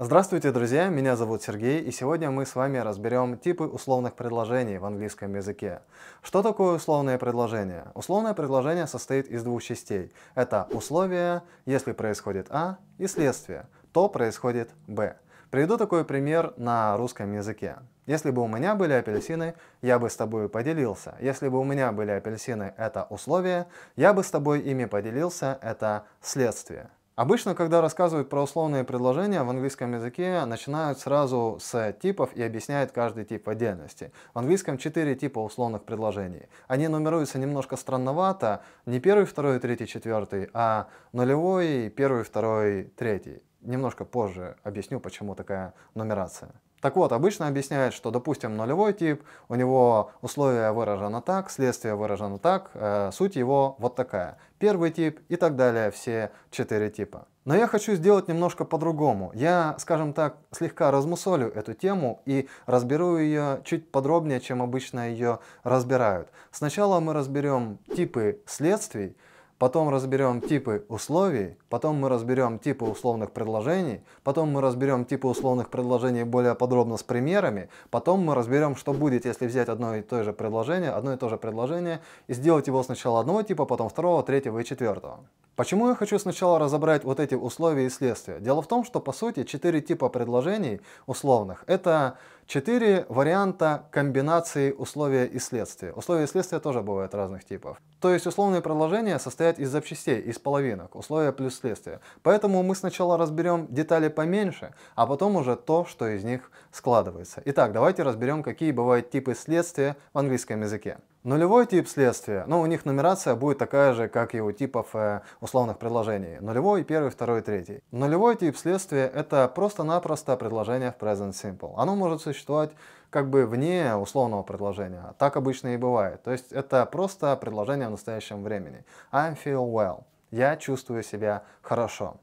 Здравствуйте, друзья! Меня зовут Сергей, и сегодня мы с вами разберем типы условных предложений в английском языке. Что такое условное предложение? Условное предложение состоит из двух частей. Это условие, если происходит А, и следствие, то происходит Б. Приведу такой пример на русском языке. Если бы у меня были апельсины, я бы с тобой поделился. Если бы у меня были апельсины, это условие, я бы с тобой ими поделился, это следствие. Обычно, когда рассказывают про условные предложения в английском языке, начинают сразу с типов и объясняют каждый тип в отдельности. В английском четыре типа условных предложений. Они нумеруются немножко странновато, не первый, второй, третий, четвертый, а нулевой, первый, второй, третий. Немножко позже объясню, почему такая нумерация. Так вот, обычно объясняют, что, допустим, нулевой тип, у него условие выражено так, следствие выражено так, э, суть его вот такая. Первый тип и так далее, все четыре типа. Но я хочу сделать немножко по-другому. Я, скажем так, слегка размусолю эту тему и разберу ее чуть подробнее, чем обычно ее разбирают. Сначала мы разберем типы следствий, потом разберем типы условий, потом мы разберем типы условных предложений, потом мы разберем типы условных предложений более подробно с примерами, потом мы разберем, что будет, если взять одно и то же предложение, одно и то же предложение и сделать его сначала одного типа, потом второго, третьего и четвертого. Почему я хочу сначала разобрать вот эти условия и следствия? Дело в том, что по сути четыре типа предложений условных – это Четыре варианта комбинации условия и следствия. Условия и следствия тоже бывают разных типов. То есть условные предложения состоят из запчастей, из половинок, условия плюс следствие. Поэтому мы сначала разберем детали поменьше, а потом уже то, что из них складывается. Итак, давайте разберем, какие бывают типы следствия в английском языке. Нулевой тип следствия, ну у них нумерация будет такая же, как и у типов э, условных предложений. Нулевой, первый, второй, третий. Нулевой тип следствия это просто-напросто предложение в present simple. Оно может существовать как бы вне условного предложения. А так обычно и бывает. То есть это просто предложение в настоящем времени. I feel well. Я чувствую себя хорошо.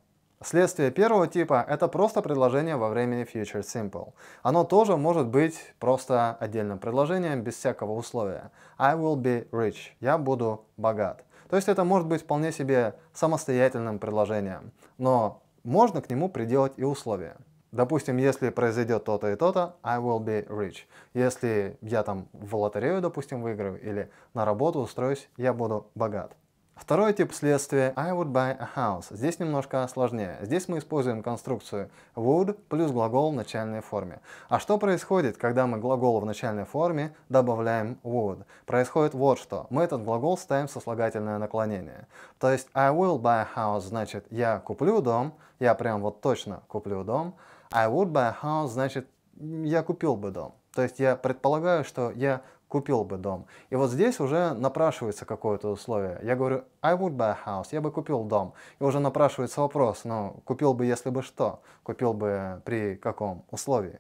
Следствие первого типа – это просто предложение во времени Future Simple. Оно тоже может быть просто отдельным предложением, без всякого условия. I will be rich. Я буду богат. То есть это может быть вполне себе самостоятельным предложением, но можно к нему приделать и условия. Допустим, если произойдет то-то и то-то, I will be rich. Если я там в лотерею, допустим, выиграю или на работу устроюсь, я буду богат. Второй тип следствия – I would buy a house. Здесь немножко сложнее. Здесь мы используем конструкцию would плюс глагол в начальной форме. А что происходит, когда мы глагол в начальной форме добавляем would? Происходит вот что. Мы этот глагол ставим в сослагательное наклонение. То есть I will buy a house значит я куплю дом, я прям вот точно куплю дом. I would buy a house значит я купил бы дом. То есть я предполагаю, что я купил бы дом. И вот здесь уже напрашивается какое-то условие. Я говорю, I would buy a house, я бы купил дом. И уже напрашивается вопрос, ну, купил бы, если бы что? Купил бы при каком условии?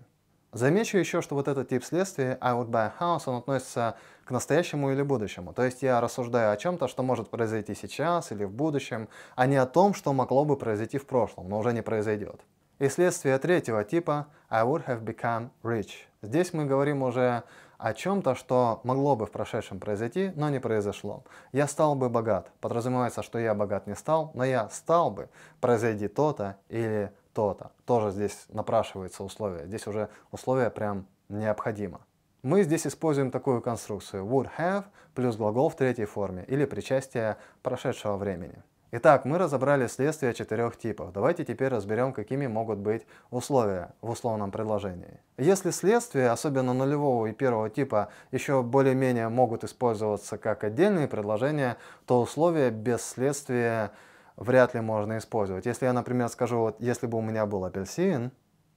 Замечу еще, что вот этот тип следствия, I would buy a house, он относится к настоящему или будущему. То есть я рассуждаю о чем-то, что может произойти сейчас или в будущем, а не о том, что могло бы произойти в прошлом, но уже не произойдет. И следствие третьего типа I would have become rich. Здесь мы говорим уже о чем-то, что могло бы в прошедшем произойти, но не произошло. Я стал бы богат. Подразумевается, что я богат не стал, но я стал бы, произойди то-то или то-то. Тоже здесь напрашивается условие. Здесь уже условие прям необходимо. Мы здесь используем такую конструкцию would have плюс глагол в третьей форме или причастие прошедшего времени. Итак, мы разобрали следствия четырех типов. Давайте теперь разберем, какими могут быть условия в условном предложении. Если следствия, особенно нулевого и первого типа, еще более-менее могут использоваться как отдельные предложения, то условия без следствия вряд ли можно использовать. Если я, например, скажу, вот если бы у меня был апельсин,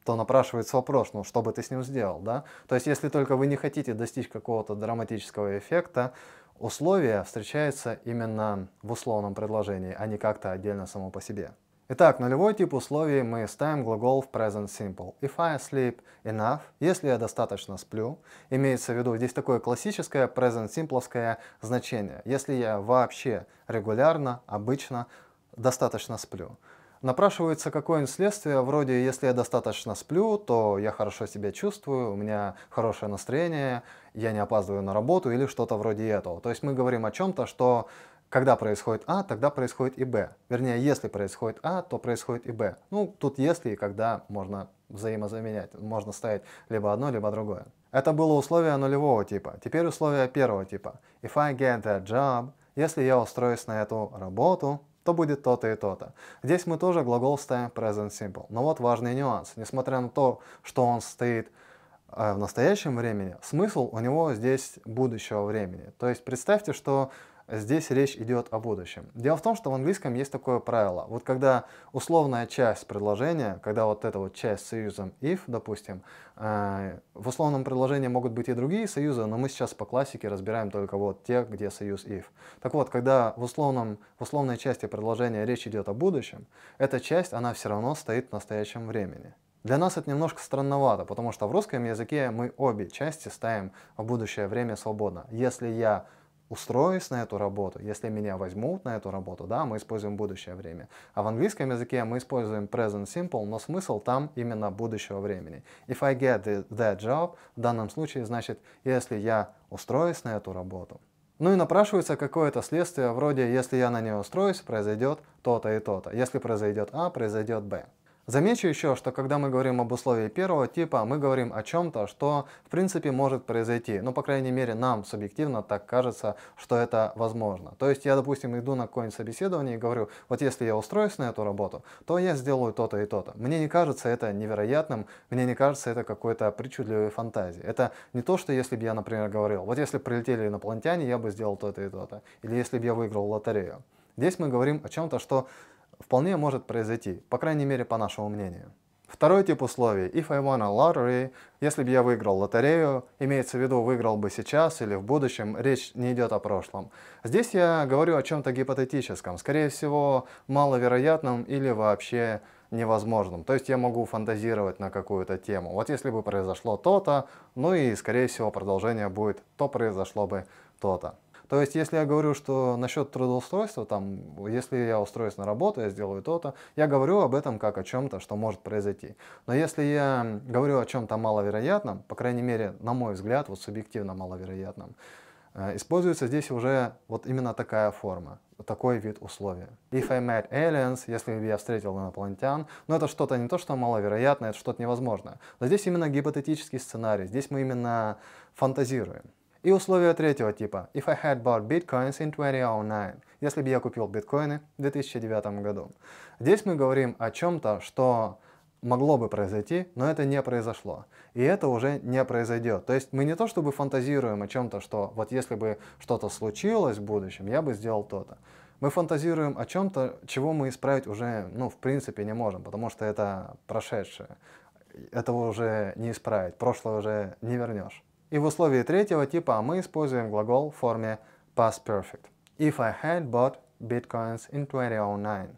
то напрашивается вопрос, ну что бы ты с ним сделал, да? То есть если только вы не хотите достичь какого-то драматического эффекта, условия встречаются именно в условном предложении, а не как-то отдельно само по себе. Итак, нулевой тип условий мы ставим глагол в present simple. If I sleep enough, если я достаточно сплю, имеется в виду здесь такое классическое present simple значение. Если я вообще регулярно, обычно достаточно сплю. Напрашивается какое-нибудь следствие, вроде «если я достаточно сплю, то я хорошо себя чувствую, у меня хорошее настроение, я не опаздываю на работу» или что-то вроде этого. То есть мы говорим о чем-то, что когда происходит А, тогда происходит и Б. Вернее, если происходит А, то происходит и Б. Ну, тут если и когда можно взаимозаменять, можно ставить либо одно, либо другое. Это было условие нулевого типа, теперь условие первого типа. If I get that job, если я устроюсь на эту работу, то будет то-то и то-то. Здесь мы тоже глагол ставим present simple. Но вот важный нюанс. Несмотря на то, что он стоит э, в настоящем времени, смысл у него здесь будущего времени. То есть представьте, что здесь речь идет о будущем. Дело в том, что в английском есть такое правило. Вот когда условная часть предложения, когда вот эта вот часть с союзом if, допустим, э, в условном предложении могут быть и другие союзы, но мы сейчас по классике разбираем только вот те, где союз if. Так вот, когда в, условном, в условной части предложения речь идет о будущем, эта часть, она все равно стоит в настоящем времени. Для нас это немножко странновато, потому что в русском языке мы обе части ставим в будущее время свободно. Если я устроюсь на эту работу, если меня возьмут на эту работу, да, мы используем будущее время. А в английском языке мы используем present simple, но смысл там именно будущего времени. If I get that job, в данном случае значит, если я устроюсь на эту работу. Ну и напрашивается какое-то следствие вроде, если я на нее устроюсь, произойдет то-то и то-то. Если произойдет А, произойдет Б. Замечу еще, что когда мы говорим об условии первого типа, мы говорим о чем-то, что в принципе может произойти. Ну, по крайней мере, нам субъективно так кажется, что это возможно. То есть я, допустим, иду на какое-нибудь собеседование и говорю, вот если я устроюсь на эту работу, то я сделаю то-то и то-то. Мне не кажется это невероятным, мне не кажется это какой-то причудливой фантазией. Это не то, что если бы я, например, говорил, вот если прилетели инопланетяне, я бы сделал то-то и то-то. Или если бы я выиграл лотерею. Здесь мы говорим о чем-то, что вполне может произойти, по крайней мере по нашему мнению. Второй тип условий – if I won a lottery, если бы я выиграл лотерею, имеется в виду выиграл бы сейчас или в будущем, речь не идет о прошлом. Здесь я говорю о чем-то гипотетическом, скорее всего маловероятном или вообще невозможном. То есть я могу фантазировать на какую-то тему. Вот если бы произошло то-то, ну и скорее всего продолжение будет, то произошло бы то-то. То есть, если я говорю, что насчет трудоустройства, там, если я устроюсь на работу, я сделаю то-то, я говорю об этом как о чем-то, что может произойти. Но если я говорю о чем-то маловероятном, по крайней мере, на мой взгляд, вот субъективно маловероятном, э, используется здесь уже вот именно такая форма, такой вид условия. If I met aliens, если бы я встретил инопланетян, но ну, это что-то не то, что маловероятно, это что-то невозможное. Но здесь именно гипотетический сценарий, здесь мы именно фантазируем. И условия третьего типа. If I had bought bitcoins in 2009. Если бы я купил биткоины в 2009 году. Здесь мы говорим о чем-то, что могло бы произойти, но это не произошло. И это уже не произойдет. То есть мы не то чтобы фантазируем о чем-то, что вот если бы что-то случилось в будущем, я бы сделал то-то. Мы фантазируем о чем-то, чего мы исправить уже, ну, в принципе, не можем, потому что это прошедшее. Этого уже не исправить, прошлое уже не вернешь. И в условии третьего типа мы используем глагол в форме past perfect. If I had bought bitcoins in 2009.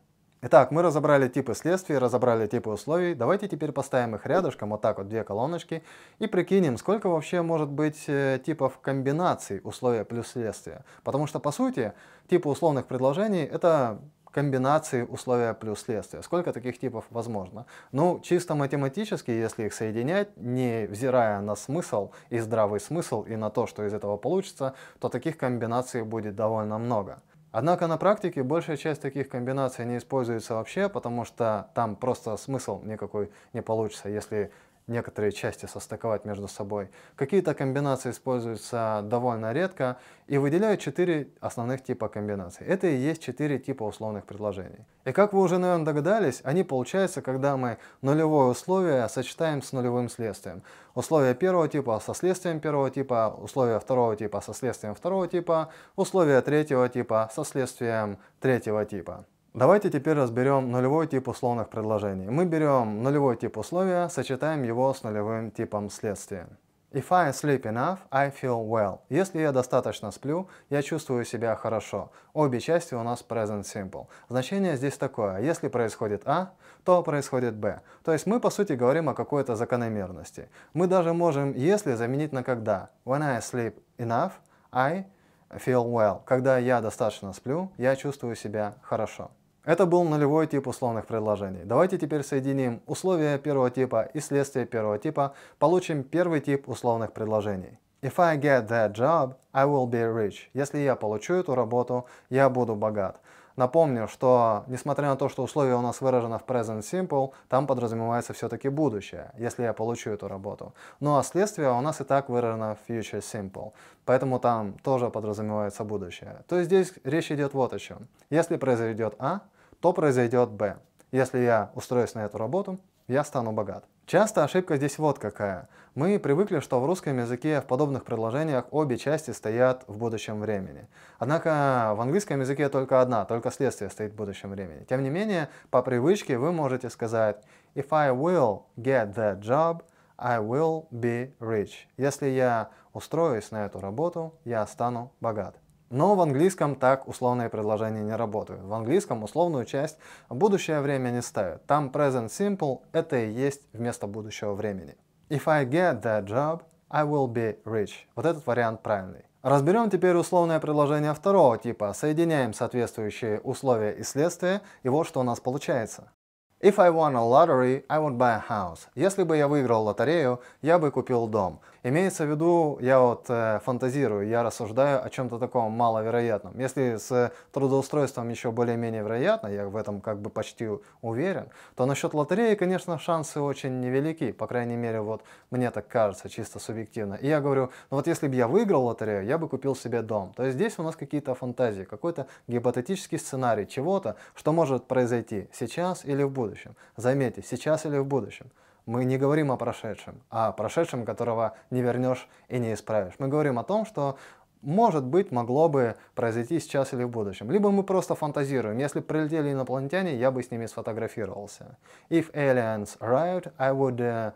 Итак, мы разобрали типы следствий, разобрали типы условий. Давайте теперь поставим их рядышком, вот так вот, две колоночки, и прикинем, сколько вообще может быть э, типов комбинаций условия плюс следствия. Потому что, по сути, типы условных предложений — это комбинации условия плюс следствие. Сколько таких типов возможно? Ну, чисто математически, если их соединять, не взирая на смысл и здравый смысл, и на то, что из этого получится, то таких комбинаций будет довольно много. Однако на практике большая часть таких комбинаций не используется вообще, потому что там просто смысл никакой не получится, если некоторые части состыковать между собой. Какие-то комбинации используются довольно редко и выделяют четыре основных типа комбинаций. Это и есть четыре типа условных предложений. И как вы уже, наверное, догадались, они получаются, когда мы нулевое условие сочетаем с нулевым следствием. Условие первого типа со следствием первого типа, условие второго типа со следствием второго типа, условие третьего типа со следствием третьего типа. Давайте теперь разберем нулевой тип условных предложений. Мы берем нулевой тип условия, сочетаем его с нулевым типом следствия. If I sleep enough, I feel well. Если я достаточно сплю, я чувствую себя хорошо. Обе части у нас present simple. Значение здесь такое. Если происходит А, то происходит Б. То есть мы, по сути, говорим о какой-то закономерности. Мы даже можем «если» заменить на «когда». When I sleep enough, I feel well. Когда я достаточно сплю, я чувствую себя хорошо. Это был нулевой тип условных предложений. Давайте теперь соединим условия первого типа и следствие первого типа, получим первый тип условных предложений. If I get that job, I will be rich. Если я получу эту работу, я буду богат. Напомню, что несмотря на то, что условие у нас выражено в present simple, там подразумевается все-таки будущее, если я получу эту работу. Ну а следствие у нас и так выражено в future simple, поэтому там тоже подразумевается будущее. То есть здесь речь идет вот о чем. Если произойдет А, то произойдет Б. Если я устроюсь на эту работу, я стану богат. Часто ошибка здесь вот какая. Мы привыкли, что в русском языке в подобных предложениях обе части стоят в будущем времени. Однако в английском языке только одна, только следствие стоит в будущем времени. Тем не менее, по привычке вы можете сказать «If I will get that job, I will be rich». Если я устроюсь на эту работу, я стану богат. Но в английском так условные предложения не работают. В английском условную часть будущее время не ставят. Там present simple — это и есть вместо будущего времени. If I get that job, I will be rich. Вот этот вариант правильный. Разберем теперь условное предложение второго типа. Соединяем соответствующие условия и следствия, и вот что у нас получается. If I won a lottery, I would buy a house. Если бы я выиграл лотерею, я бы купил дом. Имеется в виду, я вот э, фантазирую, я рассуждаю о чем-то таком маловероятном. Если с трудоустройством еще более-менее вероятно, я в этом как бы почти уверен, то насчет лотереи, конечно, шансы очень невелики, по крайней мере, вот мне так кажется, чисто субъективно. И я говорю, ну вот если бы я выиграл лотерею, я бы купил себе дом. То есть здесь у нас какие-то фантазии, какой-то гипотетический сценарий чего-то, что может произойти сейчас или в будущем. Заметьте, сейчас или в будущем мы не говорим о прошедшем, а о прошедшем, которого не вернешь и не исправишь. Мы говорим о том, что может быть, могло бы произойти сейчас или в будущем. Либо мы просто фантазируем. Если прилетели инопланетяне, я бы с ними сфотографировался. If aliens arrived, I would uh,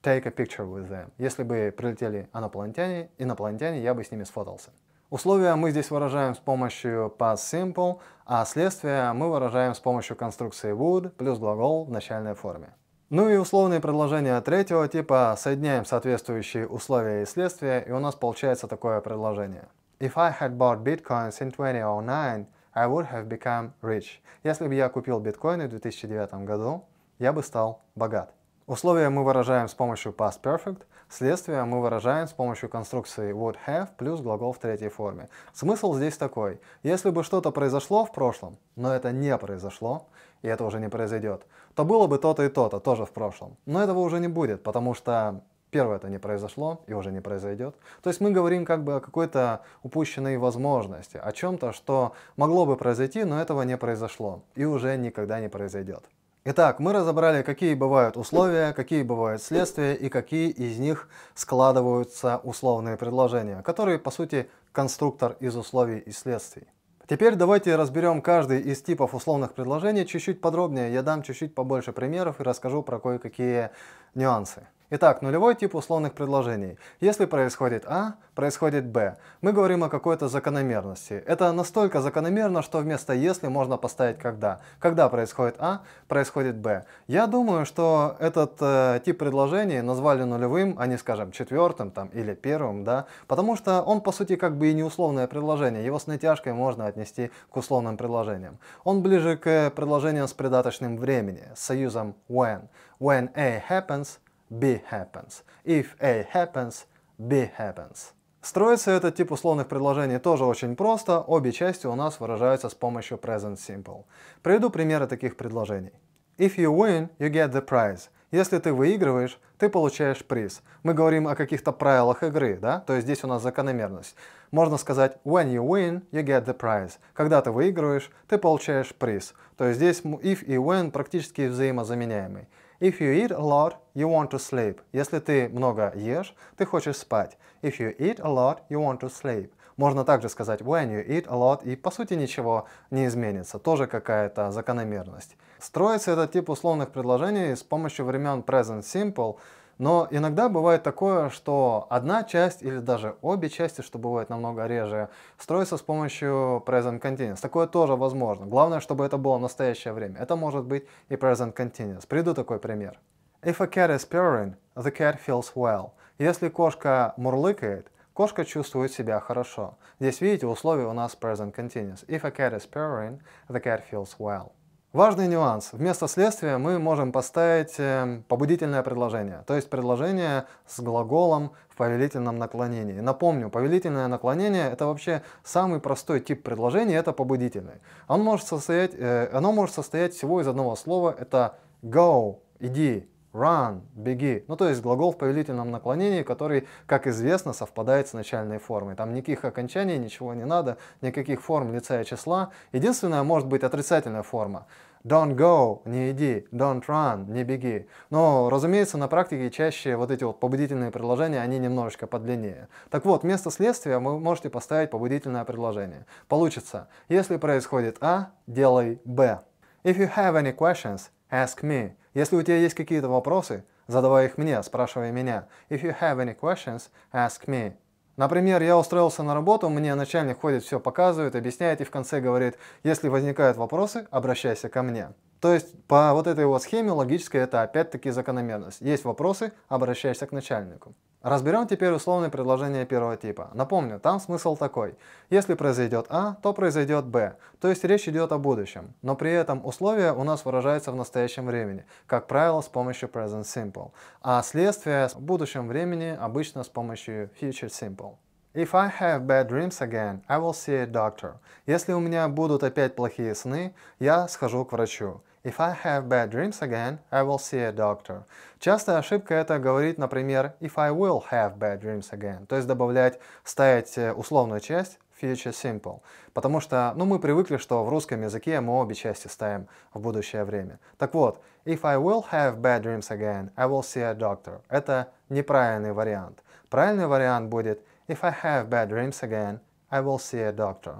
take a picture with them. Если бы прилетели инопланетяне, инопланетяне, я бы с ними сфотался. Условия мы здесь выражаем с помощью past simple, а следствие мы выражаем с помощью конструкции would плюс глагол в начальной форме. Ну и условные предложения третьего типа соединяем соответствующие условия и следствия, и у нас получается такое предложение. If I had bought bitcoins in 2009, I would have become rich. Если бы я купил биткоины в 2009 году, я бы стал богат. Условия мы выражаем с помощью past perfect, Следствие мы выражаем с помощью конструкции would have плюс глагол в третьей форме. Смысл здесь такой. Если бы что-то произошло в прошлом, но это не произошло, и это уже не произойдет, то было бы то-то и то-то, тоже в прошлом. Но этого уже не будет, потому что первое это не произошло и уже не произойдет. То есть мы говорим как бы о какой-то упущенной возможности, о чем-то, что могло бы произойти, но этого не произошло и уже никогда не произойдет. Итак, мы разобрали, какие бывают условия, какие бывают следствия и какие из них складываются условные предложения, которые, по сути, конструктор из условий и следствий. Теперь давайте разберем каждый из типов условных предложений чуть-чуть подробнее. Я дам чуть-чуть побольше примеров и расскажу про кое-какие нюансы. Итак, нулевой тип условных предложений. Если происходит А, происходит Б. Мы говорим о какой-то закономерности. Это настолько закономерно, что вместо «если» можно поставить «когда». Когда происходит А, происходит Б. Я думаю, что этот э, тип предложений назвали нулевым, а не, скажем, четвертым там, или первым, да, потому что он, по сути, как бы и не условное предложение. Его с натяжкой можно отнести к условным предложениям. Он ближе к предложениям с придаточным времени, с союзом when. When A happens – be happens. If A happens, B happens. Строится этот тип условных предложений тоже очень просто, обе части у нас выражаются с помощью present simple. Приведу примеры таких предложений. If you win, you get the prize. Если ты выигрываешь, ты получаешь приз. Мы говорим о каких-то правилах игры, да? То есть здесь у нас закономерность. Можно сказать when you win, you get the prize. Когда ты выигрываешь, ты получаешь приз. То есть здесь if и when практически взаимозаменяемый. If you eat a lot, you want to sleep. Если ты много ешь, ты хочешь спать. If you eat a lot, you want to sleep. Можно также сказать when you eat a lot, и по сути ничего не изменится. Тоже какая-то закономерность. Строится этот тип условных предложений с помощью времен present simple, но иногда бывает такое, что одна часть или даже обе части, что бывает намного реже, строится с помощью present continuous. Такое тоже возможно. Главное, чтобы это было настоящее время. Это может быть и present continuous. Приду такой пример. If a cat is purring, the cat feels well. Если кошка мурлыкает, кошка чувствует себя хорошо. Здесь, видите, условия у нас present continuous. If a cat is purring, the cat feels well. Важный нюанс. Вместо следствия мы можем поставить э, побудительное предложение, то есть предложение с глаголом в повелительном наклонении. Напомню, повелительное наклонение – это вообще самый простой тип предложения, это побудительный. Он может состоять, э, оно может состоять всего из одного слова, это go – иди, run, беги. Ну, то есть глагол в повелительном наклонении, который, как известно, совпадает с начальной формой. Там никаких окончаний, ничего не надо, никаких форм лица и числа. Единственная может быть отрицательная форма. Don't go, не иди, don't run, не беги. Но, разумеется, на практике чаще вот эти вот побудительные предложения, они немножечко подлиннее. Так вот, вместо следствия вы можете поставить побудительное предложение. Получится, если происходит А, делай Б. If you have any questions, Ask me. Если у тебя есть какие-то вопросы, задавай их мне, спрашивай меня. If you have any questions, ask me. Например, я устроился на работу, мне начальник ходит, все показывает, объясняет и в конце говорит, если возникают вопросы, обращайся ко мне. То есть по вот этой вот схеме логической это опять-таки закономерность. Есть вопросы, обращайся к начальнику. Разберем теперь условные предложения первого типа. Напомню, там смысл такой. Если произойдет А, то произойдет Б. То есть речь идет о будущем. Но при этом условие у нас выражается в настоящем времени, как правило с помощью present simple. А следствие в будущем времени обычно с помощью future simple. If I have bad dreams again, I will see a doctor. Если у меня будут опять плохие сны, я схожу к врачу. If I have bad dreams again, I will see a doctor. Частая ошибка это говорить, например, if I will have bad dreams again, то есть добавлять, ставить э, условную часть future simple, потому что, ну, мы привыкли, что в русском языке мы обе части ставим в будущее время. Так вот, if I will have bad dreams again, I will see a doctor. Это неправильный вариант. Правильный вариант будет If I have bad dreams again, I will see a doctor.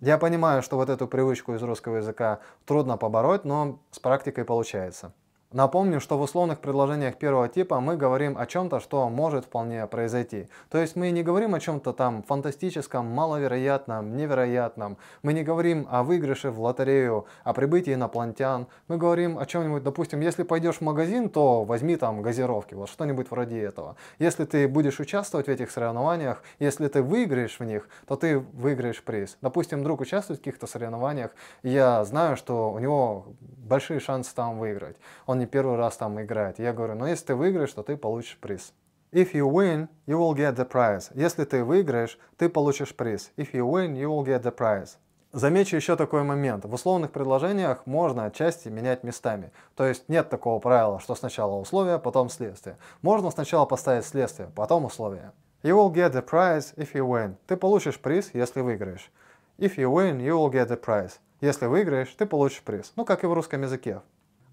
Я понимаю, что вот эту привычку из русского языка трудно побороть, но с практикой получается. Напомню, что в условных предложениях первого типа мы говорим о чем-то, что может вполне произойти. То есть мы не говорим о чем-то там фантастическом, маловероятном, невероятном. Мы не говорим о выигрыше в лотерею, о прибытии инопланетян. Мы говорим о чем-нибудь, допустим, если пойдешь в магазин, то возьми там газировки, вот что-нибудь вроде этого. Если ты будешь участвовать в этих соревнованиях, если ты выиграешь в них, то ты выиграешь приз. Допустим, друг участвует в каких-то соревнованиях, я знаю, что у него большие шансы там выиграть. Он он не первый раз там играет. Я говорю, ну если ты выиграешь, то ты получишь приз. If you win, you will get the prize. Если ты выиграешь, ты получишь приз. If you win, you will get the prize. Замечу еще такой момент. В условных предложениях можно отчасти менять местами. То есть нет такого правила, что сначала условия, потом следствие. Можно сначала поставить следствие, потом условия. You will get the prize if you win. Ты получишь приз, если выиграешь. If you win, you will get the prize. Если выиграешь, ты получишь приз. Ну, как и в русском языке.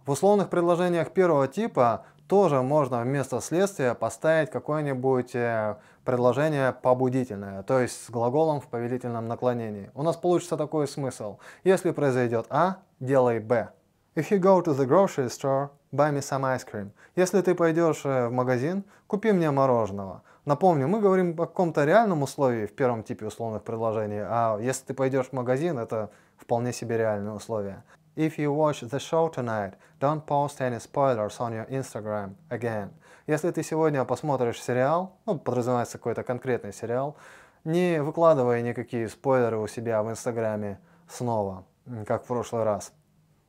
В условных предложениях первого типа тоже можно вместо следствия поставить какое-нибудь э, предложение побудительное, то есть с глаголом в повелительном наклонении. У нас получится такой смысл. Если произойдет А, делай Б. If you go to the grocery store, buy me some ice cream. Если ты пойдешь э, в магазин, купи мне мороженого. Напомню, мы говорим о каком-то реальном условии в первом типе условных предложений, а если ты пойдешь в магазин, это вполне себе реальные условия. If you watch the show tonight, don't post any spoilers on your Instagram again. Если ты сегодня посмотришь сериал, ну, подразумевается какой-то конкретный сериал, не выкладывай никакие спойлеры у себя в Инстаграме снова, как в прошлый раз.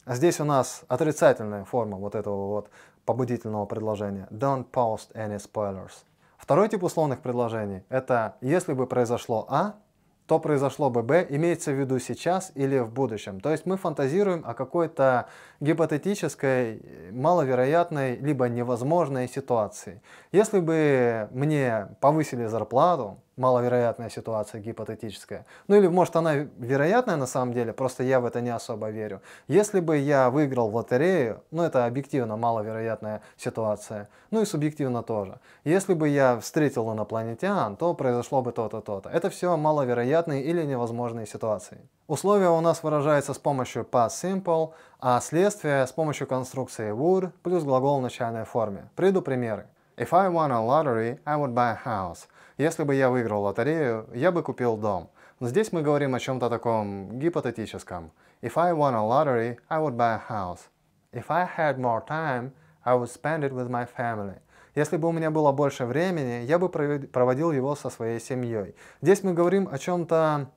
А здесь у нас отрицательная форма вот этого вот побудительного предложения. Don't post any spoilers. Второй тип условных предложений – это «если бы произошло А», то произошло бы Б, имеется в виду сейчас или в будущем. То есть мы фантазируем о какой-то гипотетической, маловероятной, либо невозможной ситуации. Если бы мне повысили зарплату, маловероятная ситуация гипотетическая. Ну или может она вероятная на самом деле, просто я в это не особо верю. Если бы я выиграл в лотерею, ну это объективно маловероятная ситуация, ну и субъективно тоже. Если бы я встретил инопланетян, то произошло бы то-то, то-то. Это все маловероятные или невозможные ситуации. Условия у нас выражаются с помощью past simple, а следствие с помощью конструкции would плюс глагол в начальной форме. Приду примеры. If I won a lottery, I would buy a house. Если бы я выиграл лотерею, я бы купил дом. Но здесь мы говорим о чем-то таком гипотетическом. If I won a lottery, I would buy a house. If I had more time, I would spend it with my family. Если бы у меня было больше времени, я бы проводил его со своей семьей. Здесь мы говорим о чем-то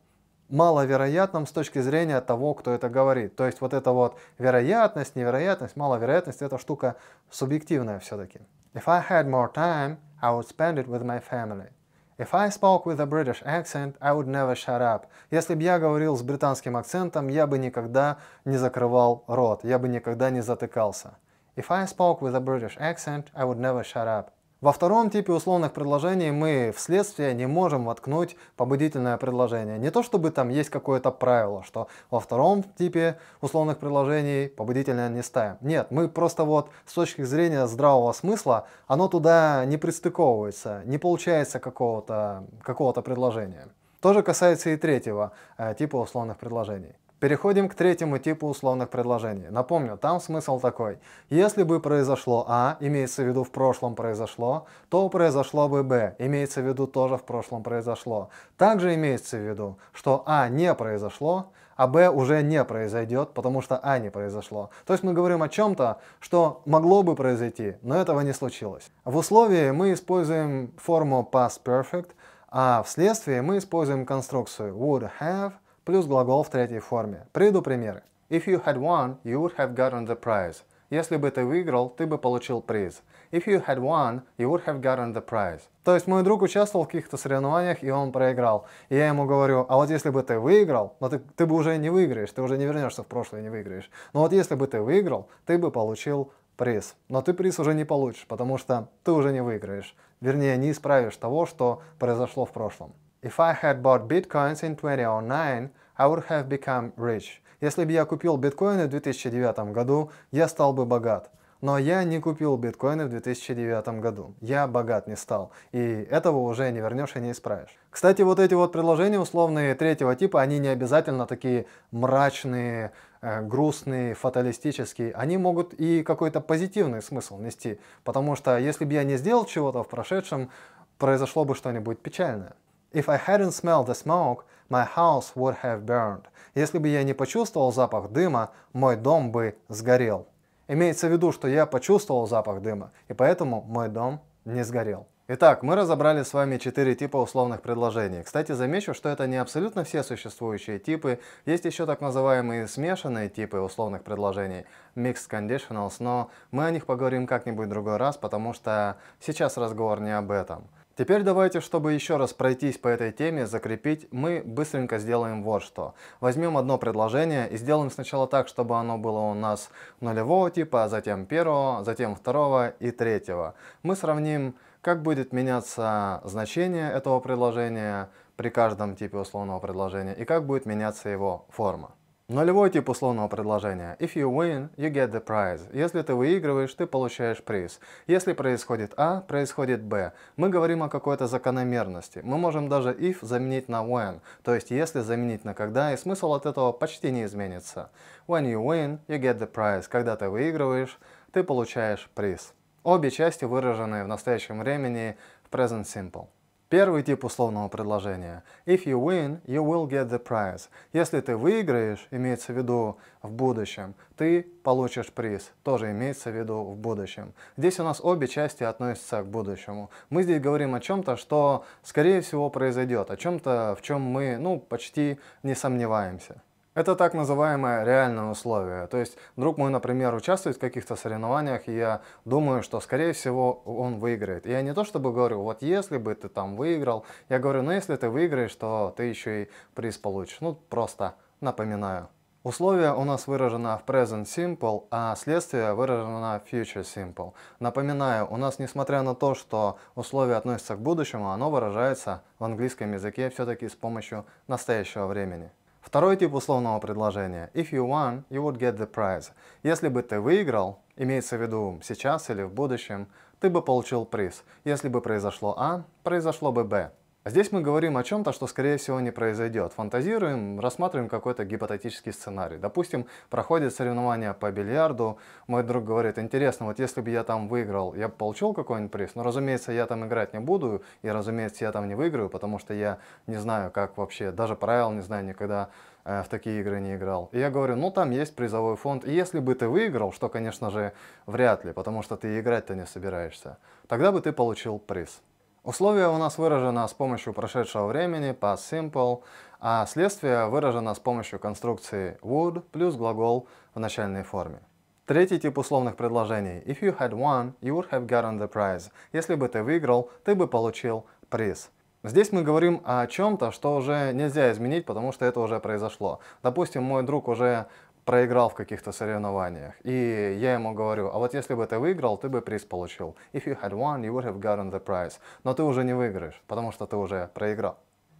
маловероятном с точки зрения того, кто это говорит. То есть вот эта вот вероятность, невероятность, маловероятность, это штука субъективная все-таки. If I had more time, I would spend it with my family. If I spoke with a British accent, I would never shut up. Если бы я говорил с британским акцентом, я бы никогда не закрывал рот, я бы никогда не затыкался. If I spoke with a British accent, I would never shut up. Во втором типе условных предложений мы вследствие не можем воткнуть побудительное предложение. Не то чтобы там есть какое-то правило, что во втором типе условных предложений побудительное не ставим. Нет, мы просто вот с точки зрения здравого смысла оно туда не пристыковывается, не получается какого-то какого, -то, предложения. То же касается и третьего э, типа условных предложений. Переходим к третьему типу условных предложений. Напомню, там смысл такой. Если бы произошло А, имеется в виду в прошлом произошло, то произошло бы Б, имеется в виду тоже в прошлом произошло. Также имеется в виду, что А не произошло, а Б уже не произойдет, потому что А не произошло. То есть мы говорим о чем-то, что могло бы произойти, но этого не случилось. В условии мы используем форму past perfect, а вследствие мы используем конструкцию would have – плюс глагол в третьей форме. Приведу примеры. If you had won, you would have gotten the prize. Если бы ты выиграл, ты бы получил приз. If you had won, you would have gotten the prize. То есть мой друг участвовал в каких-то соревнованиях, и он проиграл. И я ему говорю, а вот если бы ты выиграл, но ты, ты бы уже не выиграешь, ты уже не вернешься в прошлое и не выиграешь. Но вот если бы ты выиграл, ты бы получил приз. Но ты приз уже не получишь, потому что ты уже не выиграешь. Вернее, не исправишь того, что произошло в прошлом. If I had bought bitcoins in 2009, I would have become rich. Если бы я купил биткоины в 2009 году, я стал бы богат. Но я не купил биткоины в 2009 году. Я богат не стал. И этого уже не вернешь и не исправишь. Кстати, вот эти вот предложения условные третьего типа, они не обязательно такие мрачные, э, грустные, фаталистические. Они могут и какой-то позитивный смысл нести. Потому что если бы я не сделал чего-то в прошедшем, произошло бы что-нибудь печальное. If I hadn't smelled the smoke, my house would have burned. Если бы я не почувствовал запах дыма, мой дом бы сгорел. Имеется в виду, что я почувствовал запах дыма, и поэтому мой дом не сгорел. Итак, мы разобрали с вами четыре типа условных предложений. Кстати, замечу, что это не абсолютно все существующие типы. Есть еще так называемые смешанные типы условных предложений, mixed conditionals, но мы о них поговорим как-нибудь другой раз, потому что сейчас разговор не об этом. Теперь давайте, чтобы еще раз пройтись по этой теме, закрепить, мы быстренько сделаем вот что. Возьмем одно предложение и сделаем сначала так, чтобы оно было у нас нулевого типа, а затем первого, затем второго и третьего. Мы сравним, как будет меняться значение этого предложения при каждом типе условного предложения и как будет меняться его форма. Нулевой тип условного предложения. If you win, you get the prize. Если ты выигрываешь, ты получаешь приз. Если происходит А, происходит Б. Мы говорим о какой-то закономерности. Мы можем даже if заменить на when, то есть если заменить на когда, и смысл от этого почти не изменится. When you win, you get the prize. Когда ты выигрываешь, ты получаешь приз. Обе части выражены в настоящем времени в present simple. Первый тип условного предложения. If you win, you will get the prize. Если ты выиграешь, имеется в виду в будущем, ты получишь приз, тоже имеется в виду в будущем. Здесь у нас обе части относятся к будущему. Мы здесь говорим о чем-то, что скорее всего произойдет, о чем-то, в чем мы ну, почти не сомневаемся. Это так называемое реальное условие. То есть друг мой, например, участвует в каких-то соревнованиях, и я думаю, что, скорее всего, он выиграет. я не то чтобы говорю, вот если бы ты там выиграл, я говорю, ну если ты выиграешь, то ты еще и приз получишь. Ну просто напоминаю. Условие у нас выражено в Present Simple, а следствие выражено в Future Simple. Напоминаю, у нас, несмотря на то, что условие относится к будущему, оно выражается в английском языке все-таки с помощью настоящего времени. Второй тип условного предложения. If you won, you would get the prize. Если бы ты выиграл, имеется в виду сейчас или в будущем, ты бы получил приз. Если бы произошло А, произошло бы Б. А здесь мы говорим о чем-то, что скорее всего не произойдет. Фантазируем, рассматриваем какой-то гипотетический сценарий. Допустим, проходит соревнование по бильярду, мой друг говорит, интересно, вот если бы я там выиграл, я бы получил какой-нибудь приз? Но, ну, разумеется, я там играть не буду, и, разумеется, я там не выиграю, потому что я не знаю, как вообще, даже правил не знаю никогда, э, в такие игры не играл. И я говорю, ну там есть призовой фонд, и если бы ты выиграл, что, конечно же, вряд ли, потому что ты играть-то не собираешься, тогда бы ты получил приз. Условие у нас выражено с помощью прошедшего времени, past simple, а следствие выражено с помощью конструкции would плюс глагол в начальной форме. Третий тип условных предложений. If you had won, you would have gotten the prize. Если бы ты выиграл, ты бы получил приз. Здесь мы говорим о чем-то, что уже нельзя изменить, потому что это уже произошло. Допустим, мой друг уже проиграл в каких-то соревнованиях. И я ему говорю, а вот если бы ты выиграл, ты бы приз получил. If you had won, you would have gotten the prize. Но ты уже не выиграешь, потому что ты уже проиграл.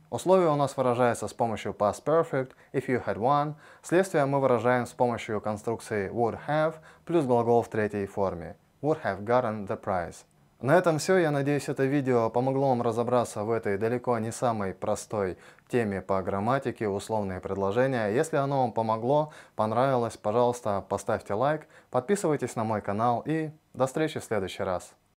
Условие у нас выражается с помощью past perfect, if you had won. Следствие мы выражаем с помощью конструкции would have плюс глагол в третьей форме. Would have gotten the prize. На этом все. Я надеюсь, это видео помогло вам разобраться в этой далеко не самой простой теме по грамматике, условные предложения. Если оно вам помогло, понравилось, пожалуйста, поставьте лайк, подписывайтесь на мой канал и до встречи в следующий раз.